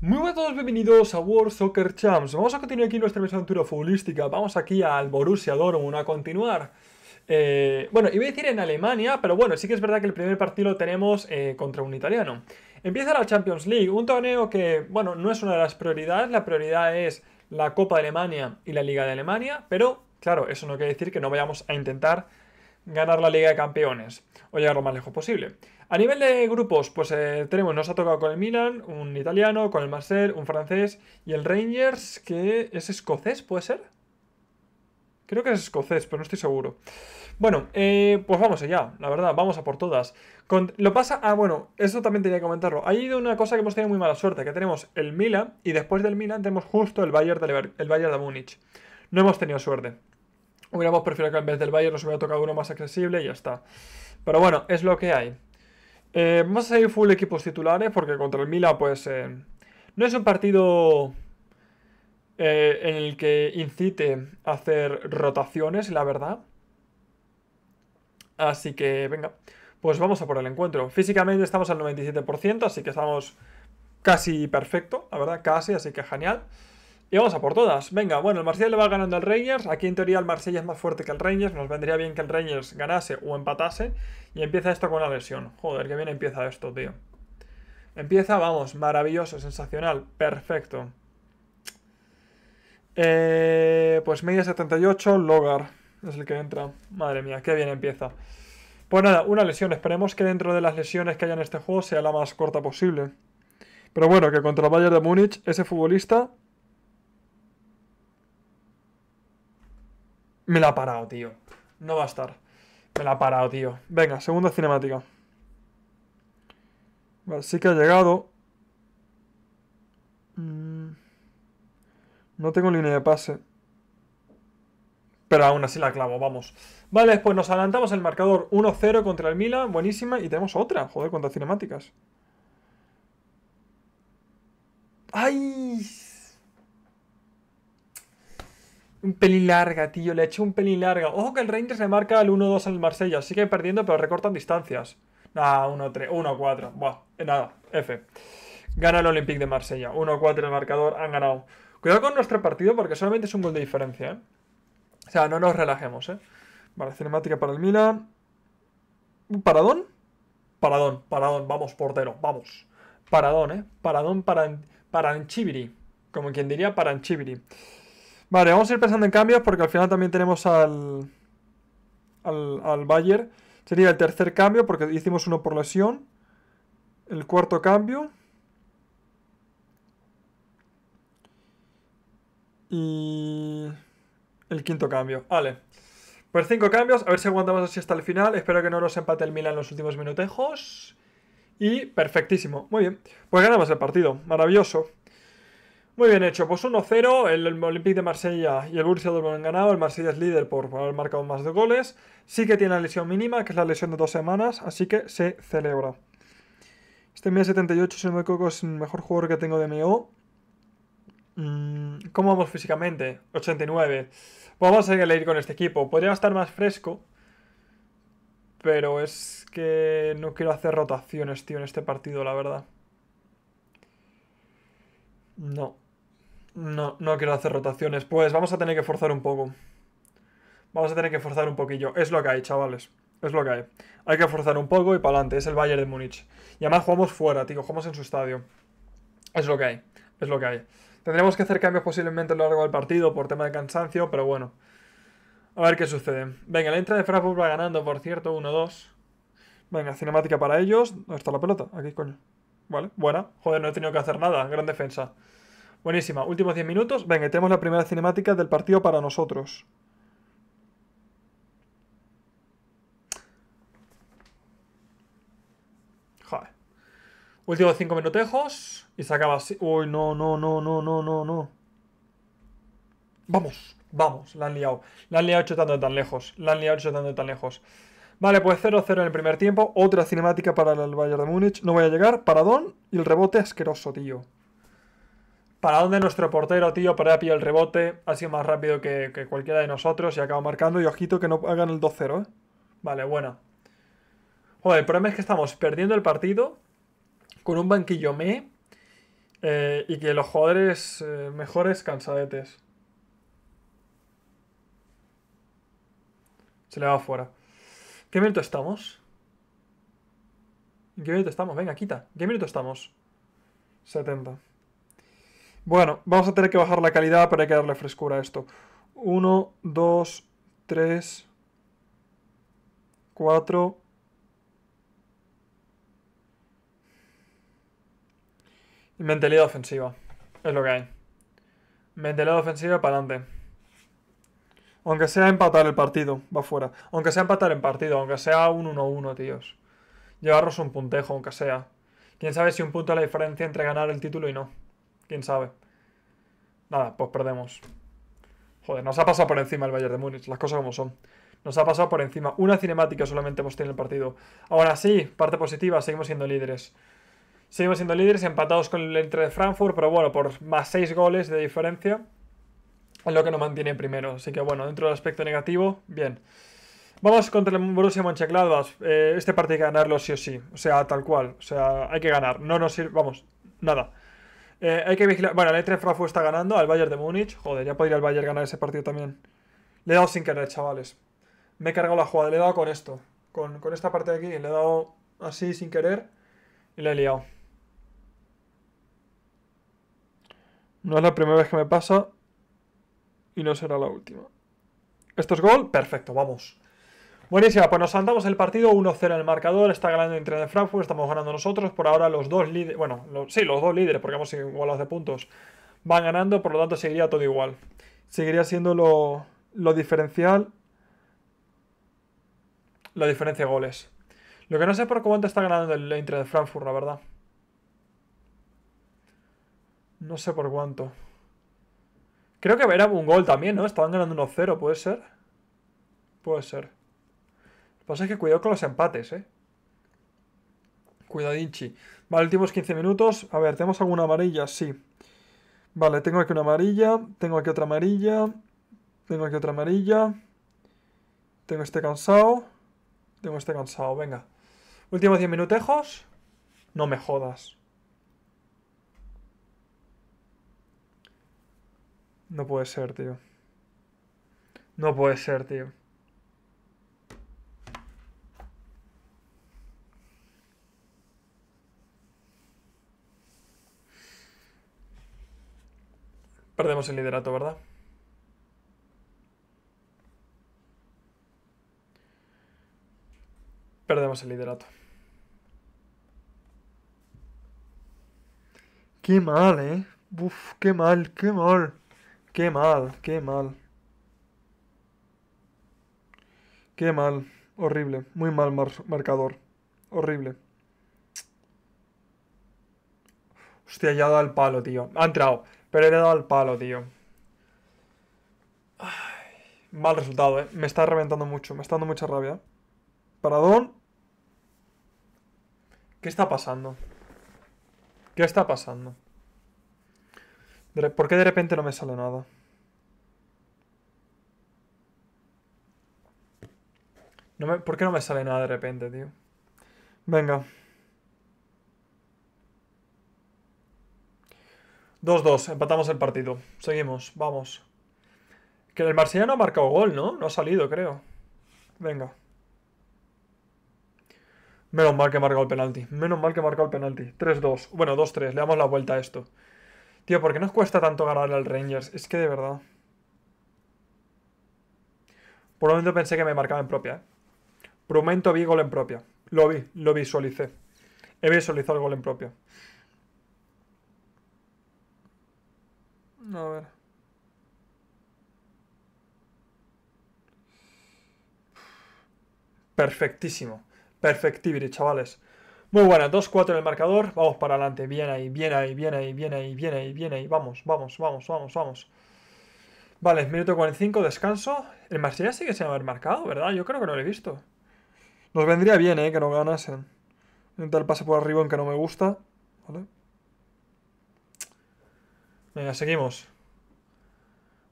Muy buenas a todos, bienvenidos a World Soccer Champs. Vamos a continuar aquí nuestra misión aventura futbolística. Vamos aquí al Borussia Dortmund a continuar. Eh, bueno, iba a decir en Alemania, pero bueno, sí que es verdad que el primer partido lo tenemos eh, contra un italiano. Empieza la Champions League, un torneo que, bueno, no es una de las prioridades. La prioridad es la Copa de Alemania y la Liga de Alemania, pero claro, eso no quiere decir que no vayamos a intentar ganar la Liga de Campeones o llegar lo más lejos posible. A nivel de grupos, pues eh, tenemos, nos ha tocado con el Milan, un italiano, con el Marcel, un francés y el Rangers, que es escocés, ¿puede ser? Creo que es escocés, pero no estoy seguro. Bueno, eh, pues vamos allá, la verdad, vamos a por todas. lo pasa, ah, bueno, eso también tenía que comentarlo. Ha ido una cosa que hemos tenido muy mala suerte, que tenemos el Milan y después del Milan tenemos justo el Bayern de, el Bayern de Múnich. No hemos tenido suerte. Hubiéramos preferido que en vez del Bayern nos hubiera tocado uno más accesible y ya está. Pero bueno, es lo que hay vamos a ir full equipos titulares ¿eh? porque contra el Mila, pues eh, no es un partido eh, en el que incite a hacer rotaciones, la verdad. Así que, venga, pues vamos a por el encuentro. Físicamente estamos al 97%, así que estamos casi perfecto, la verdad, casi, así que genial. Y vamos a por todas. Venga, bueno, el Marsella le va ganando al Rangers. Aquí en teoría el Marsella es más fuerte que el Rangers. Nos vendría bien que el Rangers ganase o empatase. Y empieza esto con la lesión. Joder, qué bien empieza esto, tío. Empieza, vamos, maravilloso, sensacional, perfecto. Eh, pues media 78, Logar es el que entra. Madre mía, qué bien empieza. Pues nada, una lesión. Esperemos que dentro de las lesiones que haya en este juego sea la más corta posible. Pero bueno, que contra el Bayern de Múnich, ese futbolista Me la ha parado, tío. No va a estar. Me la ha parado, tío. Venga, segunda cinemática. Vale, sí que ha llegado. Mm. No tengo línea de pase. Pero aún así la clavo, vamos. Vale, pues nos adelantamos el marcador 1-0 contra el Milan. Buenísima. Y tenemos otra. Joder, cuántas cinemáticas. ¡Ay! un pelín larga, tío. Le ha hecho un pelín larga. Ojo que el Rangers le marca el 1-2 al Marsella. Sigue perdiendo, pero recortan distancias. Nada, 1-3, 1-4. Buah, nada, F. Gana el Olympique de Marsella. 1-4 el marcador, han ganado. Cuidado con nuestro partido porque solamente es un gol de diferencia, ¿eh? O sea, no nos relajemos, ¿eh? Vale, cinemática para el Milan. ¿Un paradón? Paradón, paradón, vamos, portero, vamos. Paradón, ¿eh? Paradón para, para Anchibiri. Como quien diría para Anchibiri. Vale, vamos a ir pensando en cambios porque al final también tenemos al, al, al Bayer. Sería el tercer cambio porque hicimos uno por lesión. El cuarto cambio. Y el quinto cambio. Vale. Pues cinco cambios. A ver si aguantamos así hasta el final. Espero que no nos empate el Milan en los últimos minutejos. Y perfectísimo. Muy bien. Pues ganamos el partido. Maravilloso. Muy bien hecho, pues 1-0, el, Olympique de Marsella y el Borussia Dortmund han ganado, el Marsella es líder por, haber marcado más de goles, sí que tiene la lesión mínima, que es la lesión de dos semanas, así que se celebra. Este mes 78, si no me equivoco, es el mejor jugador que tengo de MO. Mm, ¿Cómo vamos físicamente? 89. Pues vamos a seguir con este equipo, podría estar más fresco, pero es que no quiero hacer rotaciones, tío, en este partido, la verdad. No. No, no quiero hacer rotaciones. Pues vamos a tener que forzar un poco. Vamos a tener que forzar un poquillo. Es lo que hay, chavales. Es lo que hay. Hay que forzar un poco y para adelante. Es el Bayern de Múnich. Y además jugamos fuera, tío. Jugamos en su estadio. Es lo que hay. Es lo que hay. Tendremos que hacer cambios posiblemente a lo largo del partido por tema de cansancio, pero bueno. A ver qué sucede. Venga, la entrada de Frankfurt va ganando, por cierto, 1-2. Venga, cinemática para ellos. ¿Dónde está la pelota? Aquí, coño. Vale, buena. Joder, no he tenido que hacer nada. Gran defensa. Buenísima, últimos 10 minutos. Venga, tenemos la primera cinemática del partido para nosotros. Joder. Últimos 5 minutejos. Y se acaba así. Uy, no, no, no, no, no, no, no. Vamos, vamos, la han liado. La han liado hecho tan lejos. La han liado hecho tanto tan lejos. Vale, pues 0-0 en el primer tiempo. Otra cinemática para el Bayern de Múnich. No voy a llegar. Paradón. Y el rebote asqueroso, tío para dónde nuestro portero, tío, para pillado el rebote. Ha sido más rápido que, cualquiera de nosotros y acaba marcando. Y ojito que no hagan el 2-0, ¿eh? Vale, buena. Joder, el problema es que estamos perdiendo el partido con un banquillo me eh, y que los jugadores eh, mejores cansadetes. Se le va fuera. ¿Qué minuto estamos? qué minuto estamos? Venga, quita. ¿Qué minuto estamos? 70. Bueno, vamos a tener que bajar la calidad, pero hay que darle frescura a esto. 1, 2, 3, 4. Y mentalidad ofensiva. Es lo que hay. Mentalidad ofensiva para adelante. Aunque sea empatar el partido, va fuera. Aunque sea empatar el partido, aunque sea un 1-1, tíos. Llevarnos un puntejo, aunque sea. Quién sabe si un punto es la diferencia entre ganar el título y no quién sabe. Nada, pues perdemos. Joder, nos ha pasado por encima el Bayern de Múnich, las cosas como son. Nos ha pasado por encima. Una cinemática solamente hemos tenido el partido. Ahora sí, parte positiva, seguimos siendo líderes. Seguimos siendo líderes, empatados con el entre de Frankfurt, pero bueno, por más 6 goles de diferencia es lo que nos mantiene primero. Así que bueno, dentro del aspecto negativo, bien. Vamos contra el Borussia Mönchengladbach. Eh, este partido hay que ganarlo sí o sí. O sea, tal cual. O sea, hay que ganar. No nos sirve, vamos, nada. Eh, hay que vigilar. Bueno, el Eintracht Frankfurt está ganando al Bayern de Múnich. Joder, ya podría el Bayern ganar ese partido también. Le he dado sin querer, chavales. Me he cargado la jugada, le he dado con esto. Con, con esta parte de aquí, le he dado así sin querer y le he liado. No es la primera vez que me pasa y no será la última. ¿Esto es gol? Perfecto, vamos. Buenísima, pues nos saltamos el partido 1-0 en el marcador, está ganando el Inter de Frankfurt, estamos ganando nosotros, por ahora los dos líderes, bueno, sí, los dos líderes, porque hemos igualados de puntos, van ganando, por lo tanto seguiría todo igual. Seguiría siendo lo, lo diferencial, la diferencia de goles. Lo que no sé por cuánto está ganando el Inter de Frankfurt, la verdad. No sé por cuánto. Creo que era un gol también, ¿no? Estaban ganando 1-0, ¿puede ser? Puede ser. Lo que pasa es que cuidado con los empates, ¿eh? Cuidadinchi. Vale, últimos 15 minutos. A ver, ¿tenemos alguna amarilla? Sí. Vale, tengo aquí una amarilla. Tengo aquí otra amarilla. Tengo aquí otra amarilla. Tengo este cansado. Tengo este cansado, venga. Últimos 10 minutejos. No me jodas. No puede ser, tío. No puede ser, tío. Perdemos el liderato, ¿verdad? Perdemos el liderato. Qué mal, ¿eh? Uf, qué mal, qué mal. Qué mal, qué mal. Qué mal. Horrible. Muy mal marcador. Horrible. Hostia, ya da el palo, tío. Ha entrado. Pero he dado al palo, tío. mal resultado, eh. Me está reventando mucho. Me está dando mucha rabia. Paradón. ¿Qué está pasando? ¿Qué está pasando? ¿Por qué de repente no me sale nada? ¿Por qué no me sale nada de repente, tío? Venga. 2-2, empatamos el partido. Seguimos, vamos. Que el Marsella no ha marcado gol, ¿no? No ha salido, creo. Venga. Menos mal que ha marcado el penalti. Menos mal que ha marcado el penalti. 3-2. Bueno, 2-3. Le damos la vuelta a esto. Tío, ¿por qué nos cuesta tanto ganar al Rangers? Es que de verdad. Por un momento pensé que me marcaba en propia, ¿eh? Por vi gol en propia. Lo vi, lo visualicé. He visualizado el gol en propia. A ver. Perfectísimo. Perfectibiri, chavales. Muy buena, 2-4 en el marcador. Vamos para adelante. Bien ahí, bien ahí, bien ahí, bien ahí, bien ahí, bien ahí. Vamos, vamos, vamos, vamos, vamos. Vale, minuto 45, descanso. El Marsella sigue sin haber marcado, ¿verdad? Yo creo que no lo he visto. Nos vendría bien, ¿eh? Que no ganasen. Un tal pase por arriba, en que no me gusta. ¿Vale? Venga, seguimos.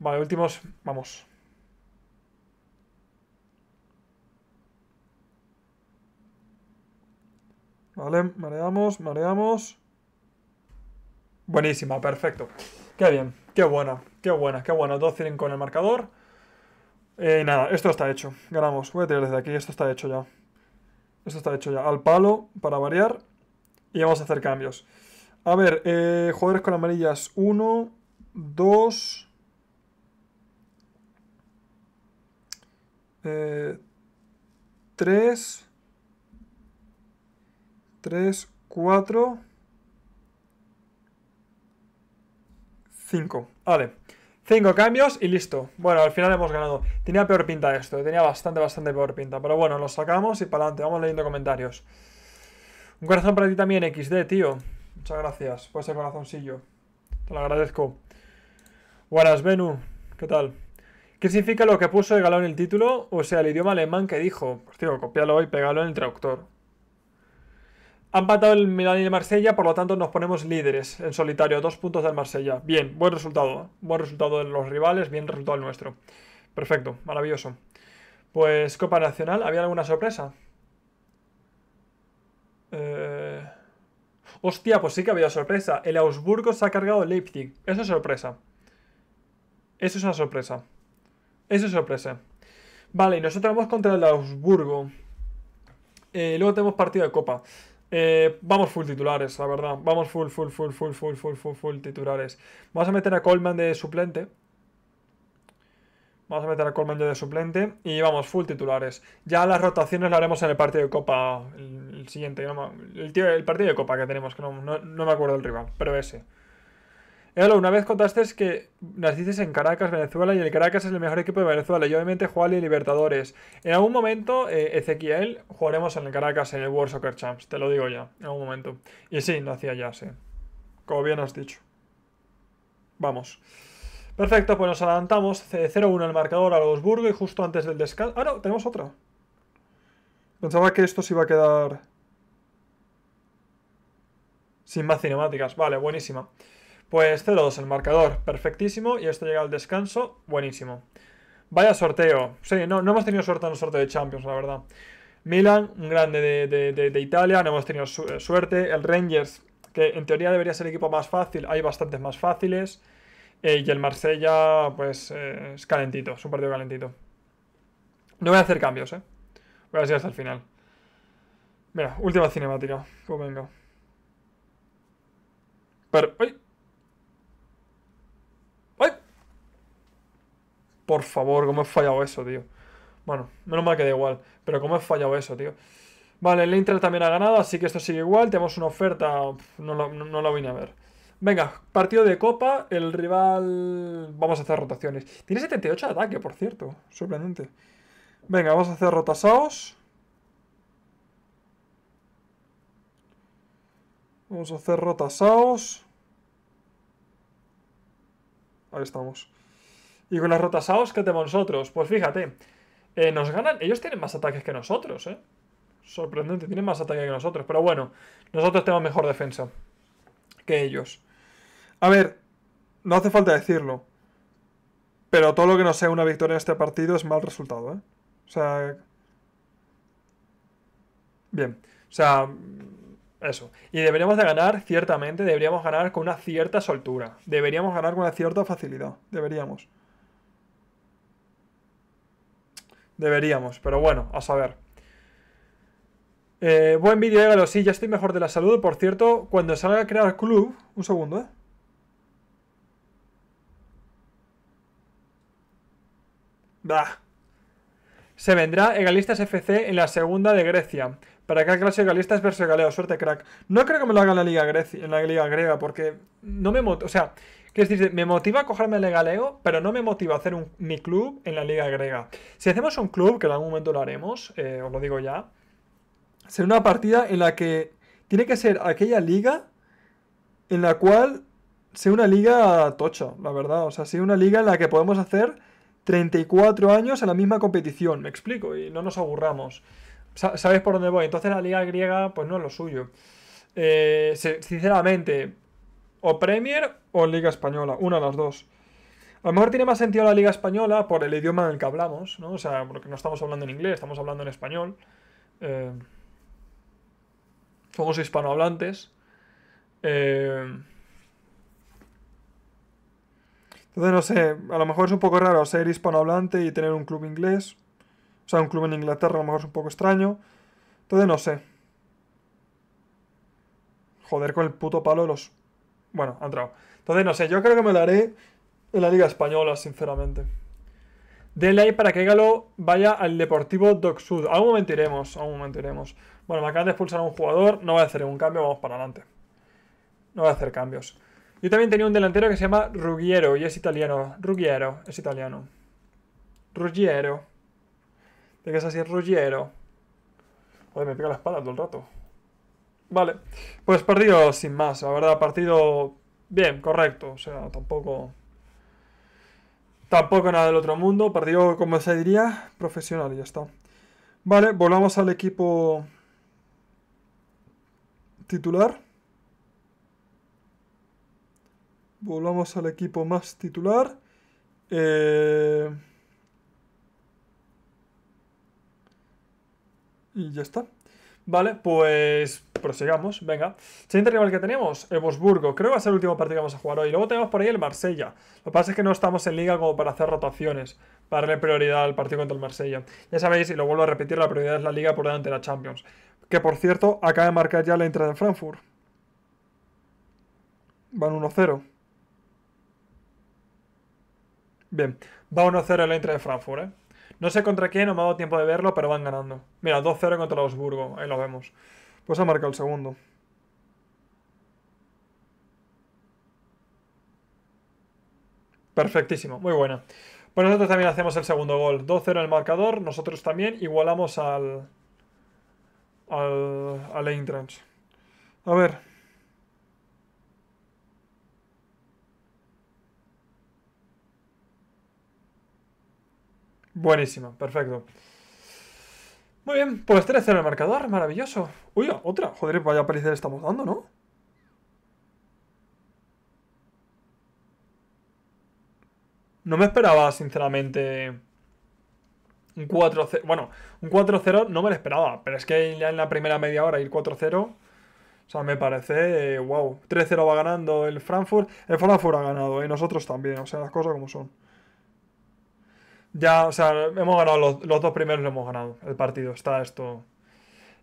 Vale, últimos. Vamos. Vale, mareamos, mareamos. Buenísima, perfecto. Qué bien, qué buena, qué buena, qué buena. 2 tienen con el marcador. Eh, nada, esto está hecho. Ganamos. Voy a tirar desde aquí. Esto está hecho ya. Esto está hecho ya. Al palo, para variar. Y vamos a hacer cambios. A ver, eh, jugadores con amarillas. 1, 2, 3, 3, 4, 5. Vale. Cinco cambios y listo. Bueno, al final hemos ganado. Tenía peor pinta esto, eh, tenía bastante, bastante peor pinta. Pero bueno, lo sacamos y para adelante. Vamos leyendo comentarios. Un corazón para ti también, XD, tío. Muchas gracias pues el corazoncillo. Te lo agradezco. Buenas, ¿Qué tal? ¿Qué significa lo que puso el galón en el título? O sea, el idioma alemán que dijo. Pues copialo y pegalo en el traductor. Han patado el Milan y el Marsella, por lo tanto nos ponemos líderes en solitario, dos puntos del Marsella. Bien, buen resultado. Buen resultado de los rivales, bien resultado nuestro. Perfecto, maravilloso. Pues Copa Nacional, ¿había alguna sorpresa? Eh... Hostia, pues sí que ha habido sorpresa. El Augsburgo se ha cargado el Leipzig. Eso es sorpresa. Eso es una sorpresa. Eso es sorpresa. Vale, y nosotros vamos contra el Augsburgo. Eh, luego tenemos partido de Copa. Eh, vamos full titulares, la verdad. Vamos full, full, full, full, full, full, full, full titulares. Vamos a meter a Coleman de suplente. Vamos a meter a Colmen de suplente. Y vamos, full titulares. Ya las rotaciones las haremos en el partido de Copa. El, siguiente. El, tío, el, partido de Copa que tenemos, que no, no, me acuerdo el rival, pero ese. Elo, una vez contaste que naciste en Caracas, Venezuela, y el Caracas es el mejor equipo de Venezuela. Y obviamente juega Libertadores. En algún momento, eh, Ezequiel, jugaremos en el Caracas en el World Soccer Champs. Te lo digo ya, en algún momento. Y sí, nací ya sí. Como bien has dicho. Vamos. Perfecto, pues nos adelantamos 0-1 el marcador al Augsburgo y justo antes del descanso... Ah, no, tenemos otro Pensaba que esto se iba a quedar... Sin más cinemáticas. Vale, buenísima. Pues 0-2 el marcador, perfectísimo. Y esto llega al descanso, buenísimo. Vaya sorteo. Sí, no, no hemos tenido suerte en el sorteo de Champions, la verdad. Milan, un grande de, Italia, no hemos tenido suerte. El Rangers, que en teoría debería ser el equipo más fácil, hay bastantes más fáciles. Eh, y el Marsella, pues eh, es calentito, es un partido calentito. No voy a hacer cambios, ¿eh? Voy a seguir hasta el final. Mira, última cinemática. Pues venga. Pero... ¡Ay! ¡Ay! Por favor, cómo he fallado eso, tío. Bueno, menos mal que da igual. Pero cómo he fallado eso, tío. Vale, el Inter también ha ganado, así que esto sigue igual. Tenemos una oferta... no, no la vine a ver. Venga, partido de copa, el rival... Vamos a hacer rotaciones. Tiene 78 de ataque, por cierto. Sorprendente. Venga, vamos a hacer rotasaos. Vamos a hacer rotasaos. Ahí estamos. Y con las rotasaos, ¿qué tenemos nosotros? Pues fíjate, eh, nos ganan... Ellos tienen más ataques que nosotros, ¿eh? Sorprendente, tienen más ataques que nosotros. Pero bueno, nosotros tenemos mejor defensa que ellos. A ver, no hace falta decirlo. Pero todo lo que no sea una victoria en este partido es mal resultado, ¿eh? O sea. Bien. O sea. Eso. Y deberíamos de ganar, ciertamente, deberíamos ganar con una cierta soltura. Deberíamos ganar con una cierta facilidad. Deberíamos. Deberíamos, pero bueno, a saber. Eh, buen vídeo, Égalo. Sí, ya estoy mejor de la salud. Por cierto, cuando salga a crear club. Un segundo, ¿eh? Bah. Se vendrá Egalistas FC en la segunda de Grecia. Para que clase Egalistas versus Galeo. Suerte, crack. No creo que me lo haga en la Liga, Grecia, en la Liga Griega porque no me motiva. O sea, ¿qué es decir, me motiva a cogerme el Galeo, pero no me motiva a hacer un, mi club en la Liga Griega. Si hacemos un club, que en algún momento lo haremos, eh, os lo digo ya, será una partida en la que tiene que ser aquella liga en la cual sea una liga tocha, la verdad. O sea, sea una liga en la que podemos hacer 34 años en la misma competición, me explico, y no nos aburramos. ¿Sabes por dónde voy? Entonces la liga griega, pues no es lo suyo. Eh, sinceramente, o Premier o Liga Española, una de las dos. A lo mejor tiene más sentido la Liga Española por el idioma en el que hablamos, ¿no? O sea, porque no estamos hablando en inglés, estamos hablando en español. Eh, somos hispanohablantes. Eh, entonces, no sé, a lo mejor es un poco raro ser hispanohablante y tener un club inglés. O sea, un club en Inglaterra a lo mejor es un poco extraño. Entonces, no sé. Joder con el puto palo los... Bueno, ha entrado. Entonces, no sé, yo creo que me lo haré en la Liga Española, sinceramente. dele ahí para que Galo vaya al Deportivo Doc Sud. A mentiremos, momento iremos, Bueno, me acaban de expulsar a un jugador, no voy a hacer ningún cambio, vamos para adelante. No voy a hacer cambios. Yo también tenía un delantero que se llama Ruggiero y es italiano. Ruggiero, es italiano. Ruggiero. De qué es así, Ruggiero. Joder, me pica la espalda todo el rato. Vale, pues partido sin más, la verdad, partido bien, correcto, o sea, tampoco... Tampoco nada del otro mundo, partido, como se diría, profesional y ya está. Vale, volvamos al equipo titular. Volvamos al equipo más titular. Eh, y ya está. Vale, pues prosigamos, venga. Siguiente rival que tenemos, Evosburgo. Creo que va a ser el último partido que vamos a jugar hoy. Luego tenemos por ahí el Marsella. Lo que pasa es que no estamos en liga como para hacer rotaciones, para darle prioridad al partido contra el Marsella. Ya sabéis, y lo vuelvo a repetir, la prioridad es la liga por delante de la Champions. Que por cierto, acaba de marcar ya la entrada en Frankfurt. Van 1-0. Bien, va 1-0 el Eintracht de Frankfurt, ¿eh? No sé contra quién, no me ha dado tiempo de verlo, pero van ganando. Mira, 2-0 contra Augsburgo, ahí lo vemos. Pues ha marcado el segundo. Perfectísimo, muy buena. Pues nosotros también hacemos el segundo gol. 2-0 en el marcador, nosotros también igualamos al... al... al Eintracht. A ver... Buenísima, perfecto. Muy bien, pues 3-0 el marcador, maravilloso. Uy, otra. Joder, vaya parecer estamos dando, ¿no? No me esperaba, sinceramente, un 4-0. Bueno, un 4-0 no me lo esperaba, pero es que ya en la primera media hora ir 4-0... O sea, me parece, wow. Eh, 3-0 va ganando el Frankfurt. El Frankfurt ha ganado, y nosotros también. O sea, las cosas como son. Ya, o sea, hemos ganado los, dos primeros, lo hemos ganado el partido. Está esto.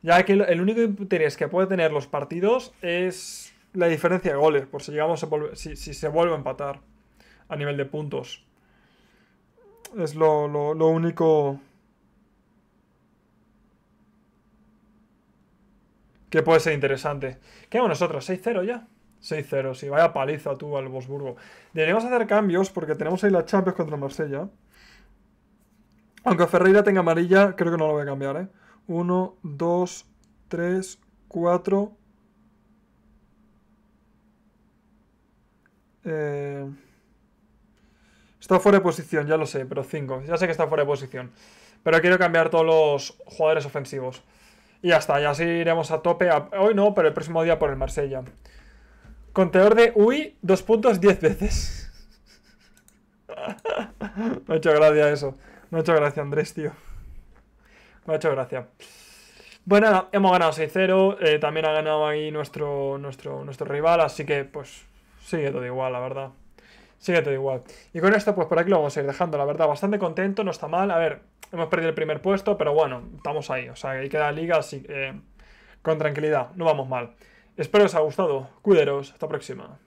Ya que el único interés que puede tener los partidos es la diferencia de goles, por si llegamos a si, se vuelve a empatar a nivel de puntos. Es lo, único que puede ser interesante. ¿Qué hago nosotros? ¿6-0 ya? 6-0, sí, vaya paliza tú al Bosburgo. Deberíamos hacer cambios porque tenemos ahí la Champions contra Marsella. Aunque Ferreira tenga amarilla, creo que no lo voy a cambiar, ¿eh? dos, tres, cuatro. Eh, está fuera de posición, ya lo sé, pero cinco. Ya sé que está fuera de posición. Pero quiero cambiar todos los jugadores ofensivos. Y ya está, ya así iremos a tope. Hoy no, pero el próximo día por el Marsella. Conteor de UI, dos puntos diez veces. Me ha hecho gracia eso. Muchas gracias Andrés, tío. muchas gracias. Pues bueno, hemos ganado 6-0. Eh, también ha ganado ahí nuestro, nuestro, nuestro rival. Así que, pues, sigue todo igual, la verdad. Sigue todo igual. Y con esto, pues por aquí lo vamos a ir dejando, la verdad. Bastante contento, no está mal. A ver, hemos perdido el primer puesto, pero bueno, estamos ahí. O sea, ahí queda la liga, así con tranquilidad. No vamos mal. Espero os haya gustado. Cuideros. Hasta próxima.